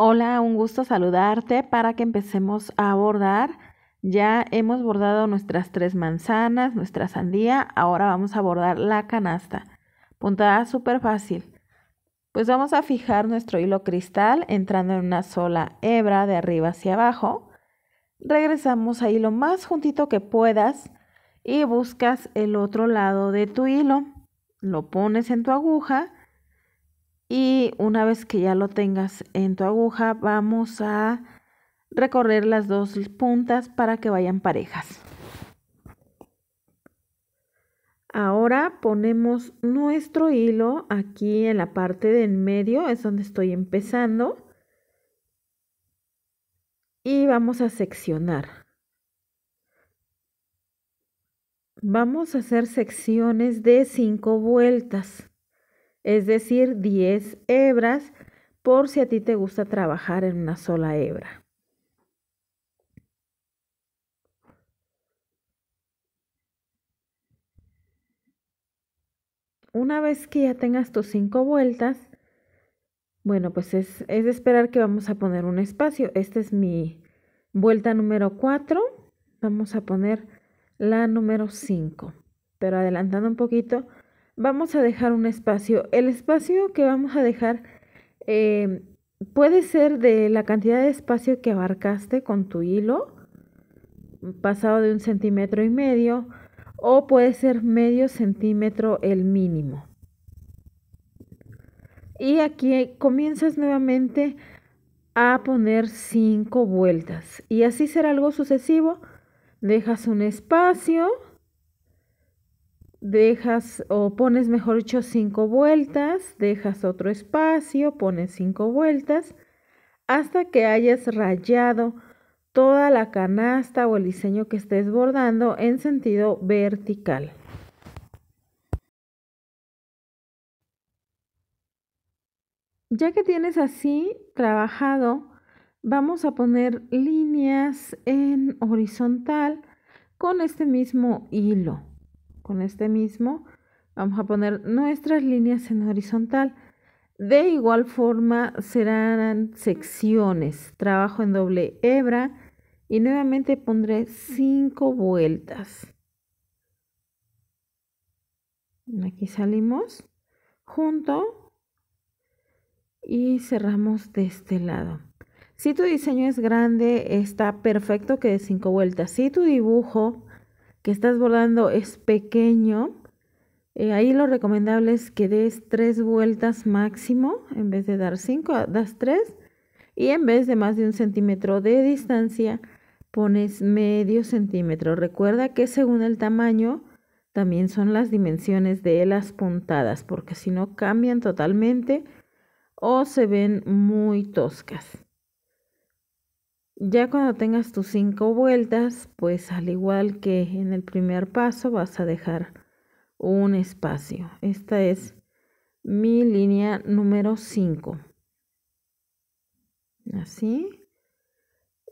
Hola, un gusto saludarte para que empecemos a bordar Ya hemos bordado nuestras tres manzanas, nuestra sandía, ahora vamos a bordar la canasta. Puntada súper fácil. Pues vamos a fijar nuestro hilo cristal entrando en una sola hebra de arriba hacia abajo. Regresamos ahí lo más juntito que puedas y buscas el otro lado de tu hilo. Lo pones en tu aguja y una vez que ya lo tengas en tu aguja, vamos a recorrer las dos puntas para que vayan parejas. Ahora ponemos nuestro hilo aquí en la parte de en medio, es donde estoy empezando. Y vamos a seccionar. Vamos a hacer secciones de 5 vueltas es decir, 10 hebras por si a ti te gusta trabajar en una sola hebra. Una vez que ya tengas tus 5 vueltas, bueno, pues es, de esperar que vamos a poner un espacio. Esta es mi vuelta número 4. Vamos a poner la número 5. Pero adelantando un poquito, vamos a dejar un espacio. El espacio que vamos a dejar em, puede ser de la cantidad de espacio que abarcaste con tu hilo, pasado de un centímetro y medio, o puede ser medio centímetro el mínimo. Y aquí comienzas nuevamente a poner cinco vueltas. Y así será algo sucesivo. Dejas un espacio dejas o pones, mejor dicho, cinco vueltas, dejas otro espacio, pones cinco vueltas, hasta que hayas rayado toda la canasta o el diseño que estés bordando en sentido vertical. Ya que tienes así trabajado, vamos a poner líneas en horizontal con este mismo hilo con este mismo vamos a poner nuestras líneas en horizontal. De igual forma serán secciones, trabajo en doble hebra y nuevamente pondré cinco vueltas. Aquí salimos junto y cerramos de este lado. Si tu diseño es grande, está perfecto que de cinco vueltas. Si tu dibujo que estás bordando es pequeño, eh, ahí lo recomendable es que des tres vueltas máximo, en vez de dar cinco, ah, das tres, y en vez de más de un centímetro de distancia, pones medio centímetro. Recuerda que según el tamaño, también son las dimensiones de las puntadas, porque si no cambian totalmente o se ven muy toscas. Ya cuando tengas tus cinco vueltas, pues al igual que en el primer paso vas a dejar un espacio. Esta es mi línea número 5. Así.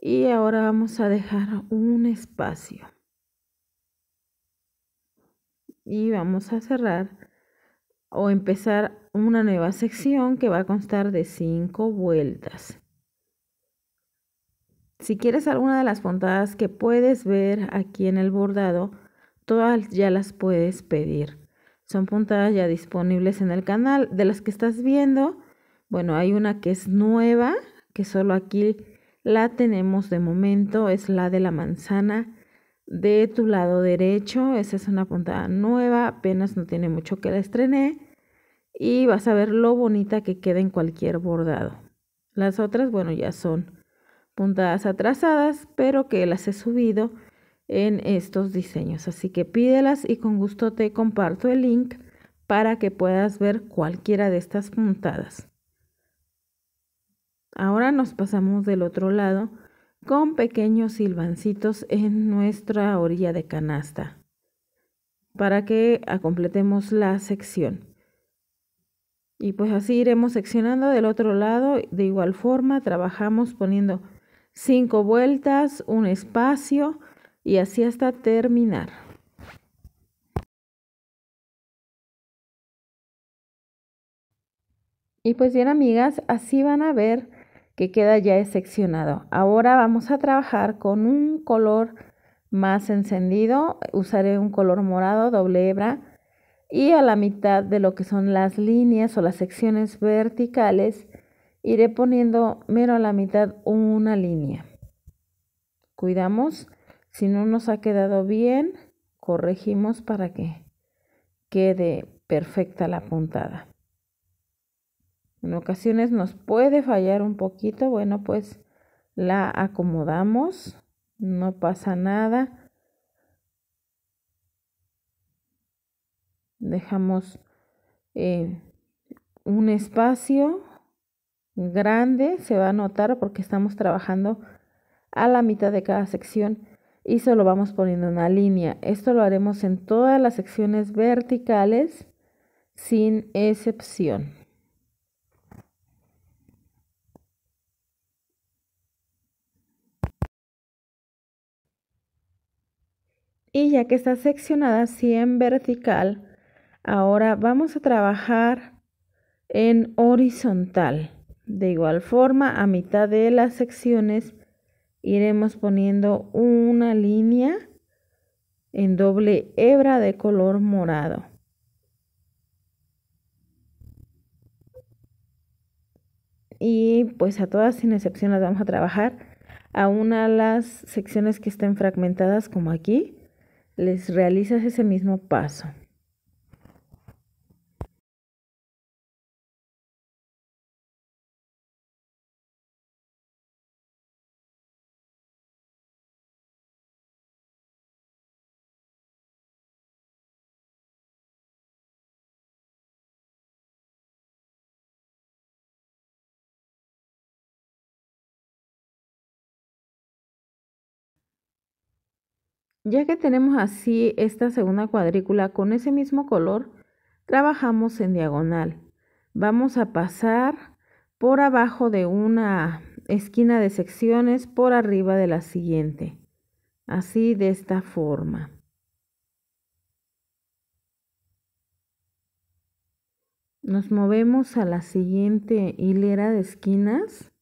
Y ahora vamos a dejar un espacio. Y vamos a cerrar o empezar una nueva sección que va a constar de 5 vueltas. Si quieres alguna de las puntadas que puedes ver aquí en el bordado, todas ya las puedes pedir. Son puntadas ya disponibles en el canal. De las que estás viendo, bueno, hay una que es nueva, que solo aquí la tenemos de momento, es la de la manzana de tu lado derecho. Esa es una puntada nueva, apenas no tiene mucho que la estrené. Y vas a ver lo bonita que queda en cualquier bordado. Las otras, bueno, ya son puntadas atrasadas, pero que las he subido en estos diseños. Así que pídelas y con gusto te comparto el link para que puedas ver cualquiera de estas puntadas. Ahora nos pasamos del otro lado con pequeños silbancitos en nuestra orilla de canasta para que completemos la sección. Y pues así iremos seccionando del otro lado. De igual forma trabajamos poniendo cinco vueltas, un espacio y así hasta terminar. Y pues bien amigas, así van a ver que queda ya seccionado. Ahora vamos a trabajar con un color más encendido. Usaré un color morado, doble hebra. Y a la mitad de lo que son las líneas o las secciones verticales, iré poniendo mero a la mitad una línea. Cuidamos, si no nos ha quedado bien, corregimos para que quede perfecta la puntada. En ocasiones nos puede fallar un poquito, bueno, pues la acomodamos, no pasa nada. Dejamos eh, un espacio grande se va a notar porque estamos trabajando a la mitad de cada sección y solo vamos poniendo una línea. Esto lo haremos en todas las secciones verticales sin excepción. Y ya que está seccionada así en vertical, ahora vamos a trabajar en horizontal. De igual forma, a mitad de las secciones iremos poniendo una línea en doble hebra de color morado. Y pues a todas sin excepción las vamos a trabajar. A una de las secciones que estén fragmentadas como aquí, les realizas ese mismo paso. Ya que tenemos así esta segunda cuadrícula con ese mismo color, trabajamos en diagonal. Vamos a pasar por abajo de una esquina de secciones por arriba de la siguiente. Así de esta forma. Nos movemos a la siguiente hilera de esquinas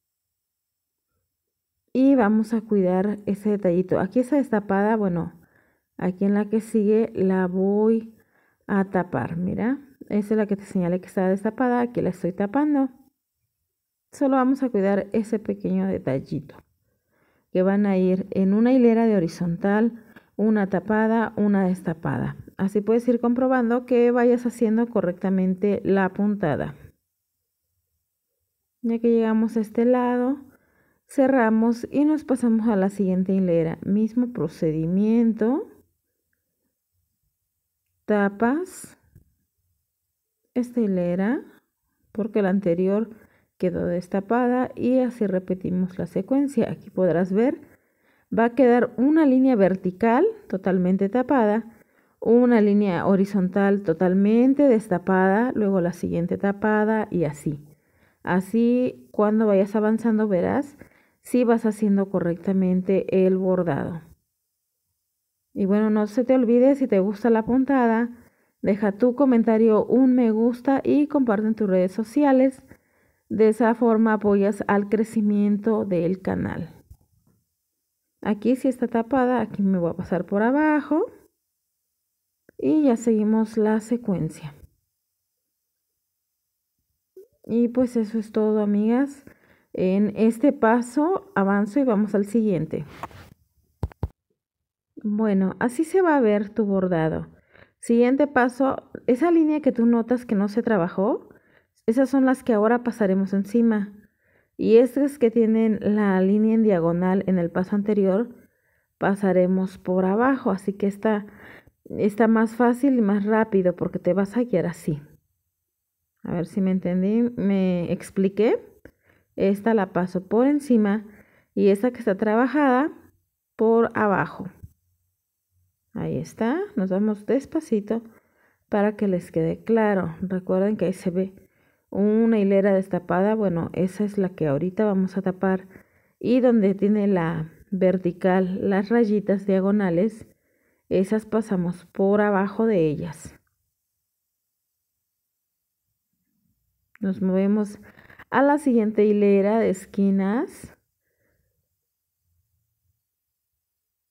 y vamos a cuidar ese detallito. Aquí esa destapada, bueno, aquí en la que sigue la voy a tapar, mira. Esa es la que te señalé que está destapada, aquí la estoy tapando. Solo vamos a cuidar ese pequeño detallito. Que van a ir en una hilera de horizontal, una tapada, una destapada. Así puedes ir comprobando que vayas haciendo correctamente la puntada. Ya que llegamos a este lado, Cerramos y nos pasamos a la siguiente hilera. Mismo procedimiento. Tapas esta hilera porque la anterior quedó destapada y así repetimos la secuencia. Aquí podrás ver, va a quedar una línea vertical totalmente tapada, una línea horizontal totalmente destapada, luego la siguiente tapada y así. Así cuando vayas avanzando verás si vas haciendo correctamente el bordado. Y bueno, no se te olvide, si te gusta la puntada, deja tu comentario, un me gusta y comparte en tus redes sociales. De esa forma apoyas al crecimiento del canal. Aquí si está tapada, aquí me voy a pasar por abajo. Y ya seguimos la secuencia. Y pues eso es todo, amigas. En este paso avanzo y vamos al siguiente. Bueno, así se va a ver tu bordado. Siguiente paso, esa línea que tú notas que no se trabajó, esas son las que ahora pasaremos encima. Y estas que tienen la línea en diagonal en el paso anterior, pasaremos por abajo. Así que está, está más fácil y más rápido porque te vas a guiar así. A ver si me entendí, me expliqué. Esta la paso por encima y esta que está trabajada por abajo. Ahí está, nos vamos despacito para que les quede claro. Recuerden que ahí se ve una hilera destapada, bueno, esa es la que ahorita vamos a tapar y donde tiene la vertical, las rayitas diagonales, esas pasamos por abajo de ellas. Nos movemos a la siguiente hilera de esquinas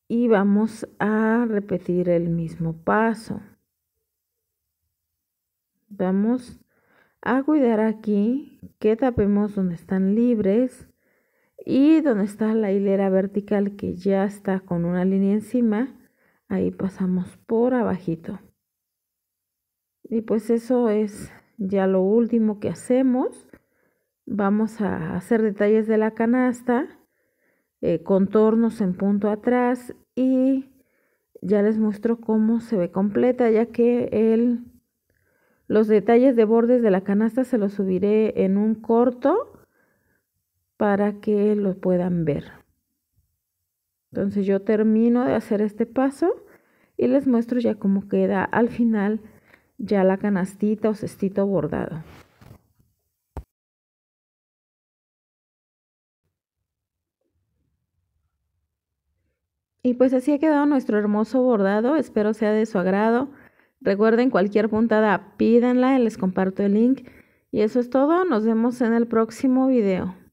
y vamos a repetir el mismo paso. Vamos a cuidar aquí que tapemos donde están libres y donde está la hilera vertical que ya está con una línea encima, ahí pasamos por abajito. Y pues eso es ya lo último que hacemos vamos a hacer detalles de la canasta, eh, contornos en punto atrás y ya les muestro cómo se ve completa ya que el, los detalles de bordes de la canasta se los subiré en un corto para que lo puedan ver. Entonces yo termino de hacer este paso y les muestro ya cómo queda al final ya la canastita o cestito bordado. Y pues así ha quedado nuestro hermoso bordado, espero sea de su agrado. Recuerden cualquier puntada, pídanla, les comparto el link. Y eso es todo, nos vemos en el próximo video.